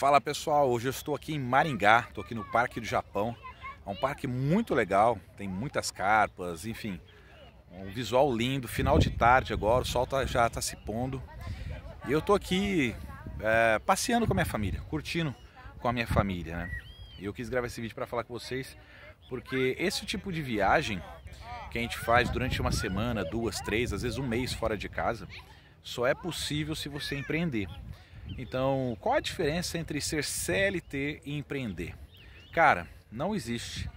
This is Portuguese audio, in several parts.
Fala pessoal, hoje eu estou aqui em Maringá, estou aqui no Parque do Japão. É um parque muito legal, tem muitas carpas, enfim, um visual lindo. Final de tarde agora, o sol tá, já está se pondo. E eu estou aqui é, passeando com a minha família, curtindo com a minha família. Né? E eu quis gravar esse vídeo para falar com vocês, porque esse tipo de viagem que a gente faz durante uma semana, duas, três, às vezes um mês fora de casa, só é possível se você empreender. Então, qual a diferença entre ser CLT e empreender? Cara, não existe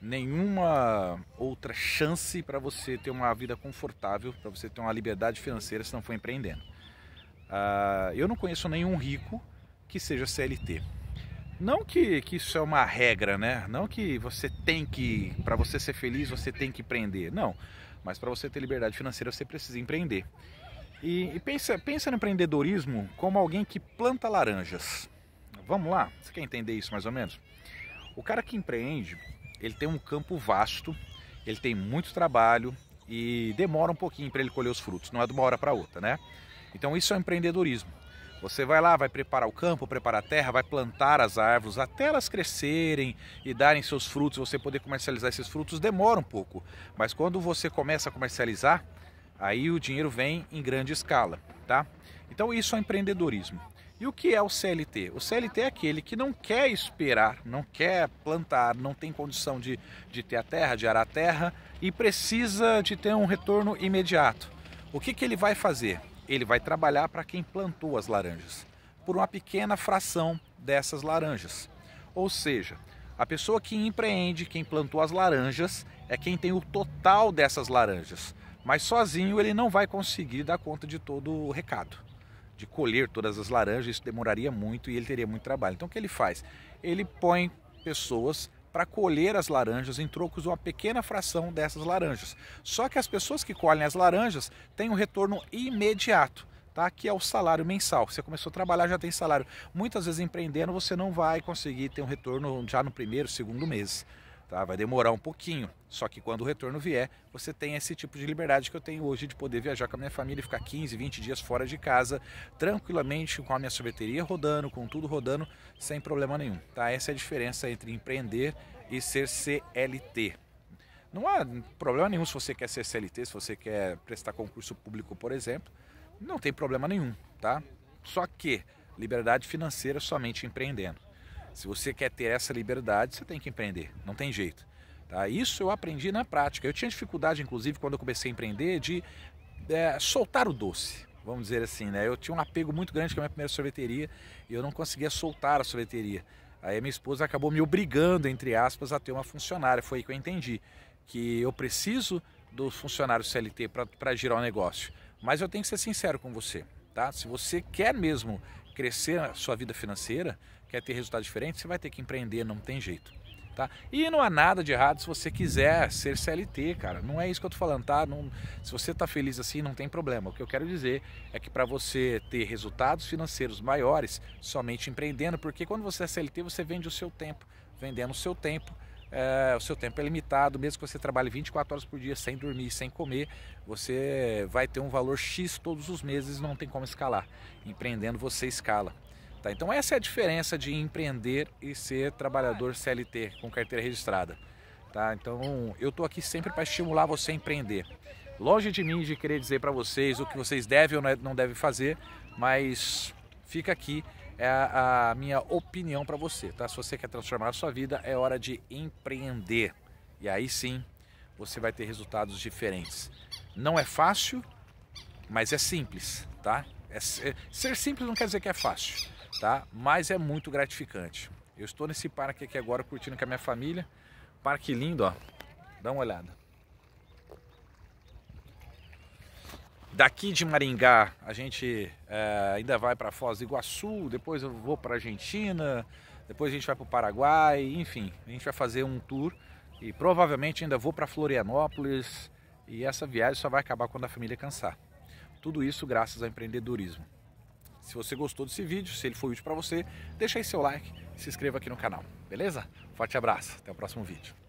nenhuma outra chance para você ter uma vida confortável, para você ter uma liberdade financeira se não for empreendendo. Uh, eu não conheço nenhum rico que seja CLT. Não que, que isso é uma regra, né? Não que você tem que, para você ser feliz, você tem que empreender. Não. Mas para você ter liberdade financeira, você precisa empreender. E, e pensa, pensa no empreendedorismo como alguém que planta laranjas. Vamos lá? Você quer entender isso mais ou menos? O cara que empreende, ele tem um campo vasto, ele tem muito trabalho e demora um pouquinho para ele colher os frutos, não é de uma hora para outra, né? Então isso é empreendedorismo. Você vai lá, vai preparar o campo, preparar a terra, vai plantar as árvores até elas crescerem e darem seus frutos, você poder comercializar esses frutos demora um pouco. Mas quando você começa a comercializar, Aí o dinheiro vem em grande escala, tá? Então isso é empreendedorismo. E o que é o CLT? O CLT é aquele que não quer esperar, não quer plantar, não tem condição de, de ter a terra, de arar a terra e precisa de ter um retorno imediato. O que, que ele vai fazer? Ele vai trabalhar para quem plantou as laranjas, por uma pequena fração dessas laranjas. Ou seja, a pessoa que empreende, quem plantou as laranjas, é quem tem o total dessas laranjas. Mas sozinho ele não vai conseguir dar conta de todo o recado, de colher todas as laranjas, isso demoraria muito e ele teria muito trabalho. Então o que ele faz? Ele põe pessoas para colher as laranjas em trocos de uma pequena fração dessas laranjas. Só que as pessoas que colhem as laranjas têm um retorno imediato tá? que é o salário mensal. Você começou a trabalhar, já tem salário. Muitas vezes empreendendo, você não vai conseguir ter um retorno já no primeiro, segundo mês. Tá? Vai demorar um pouquinho, só que quando o retorno vier, você tem esse tipo de liberdade que eu tenho hoje de poder viajar com a minha família e ficar 15, 20 dias fora de casa, tranquilamente, com a minha sorveteria rodando, com tudo rodando, sem problema nenhum. Tá? Essa é a diferença entre empreender e ser CLT. Não há problema nenhum se você quer ser CLT, se você quer prestar concurso público, por exemplo, não tem problema nenhum, tá? Só que liberdade financeira somente empreendendo. Se você quer ter essa liberdade, você tem que empreender, não tem jeito. Tá? Isso eu aprendi na prática. Eu tinha dificuldade, inclusive, quando eu comecei a empreender, de é, soltar o doce, vamos dizer assim. Né? Eu tinha um apego muito grande com a minha primeira sorveteria e eu não conseguia soltar a sorveteria. Aí minha esposa acabou me obrigando, entre aspas, a ter uma funcionária. Foi aí que eu entendi que eu preciso do funcionário CLT para girar o negócio. Mas eu tenho que ser sincero com você, tá? Se você quer mesmo crescer a sua vida financeira, quer ter resultados diferentes, você vai ter que empreender, não tem jeito. Tá? E não há nada de errado se você quiser ser CLT, cara. Não é isso que eu tô falando, tá? Não, se você tá feliz assim, não tem problema. O que eu quero dizer é que para você ter resultados financeiros maiores, somente empreendendo, porque quando você é CLT, você vende o seu tempo. Vendendo o seu tempo, é, o seu tempo é limitado, mesmo que você trabalhe 24 horas por dia sem dormir, sem comer, você vai ter um valor X todos os meses, não tem como escalar. Empreendendo você escala. Tá? Então essa é a diferença de empreender e ser trabalhador CLT com carteira registrada. Tá? Então eu estou aqui sempre para estimular você a empreender. Longe de mim de querer dizer para vocês o que vocês devem ou não é, devem fazer, mas fica aqui é a minha opinião para você, tá? Se você quer transformar a sua vida, é hora de empreender. E aí sim, você vai ter resultados diferentes. Não é fácil, mas é simples, tá? É, é, ser simples não quer dizer que é fácil, tá? Mas é muito gratificante. Eu estou nesse parque aqui agora curtindo com a minha família. Parque lindo, ó. Dá uma olhada. Daqui de Maringá, a gente é, ainda vai para Foz do Iguaçu, depois eu vou para Argentina, depois a gente vai para o Paraguai, enfim, a gente vai fazer um tour e provavelmente ainda vou para Florianópolis e essa viagem só vai acabar quando a família cansar. Tudo isso graças ao empreendedorismo. Se você gostou desse vídeo, se ele foi útil para você, deixa aí seu like e se inscreva aqui no canal, beleza? Forte abraço, até o próximo vídeo.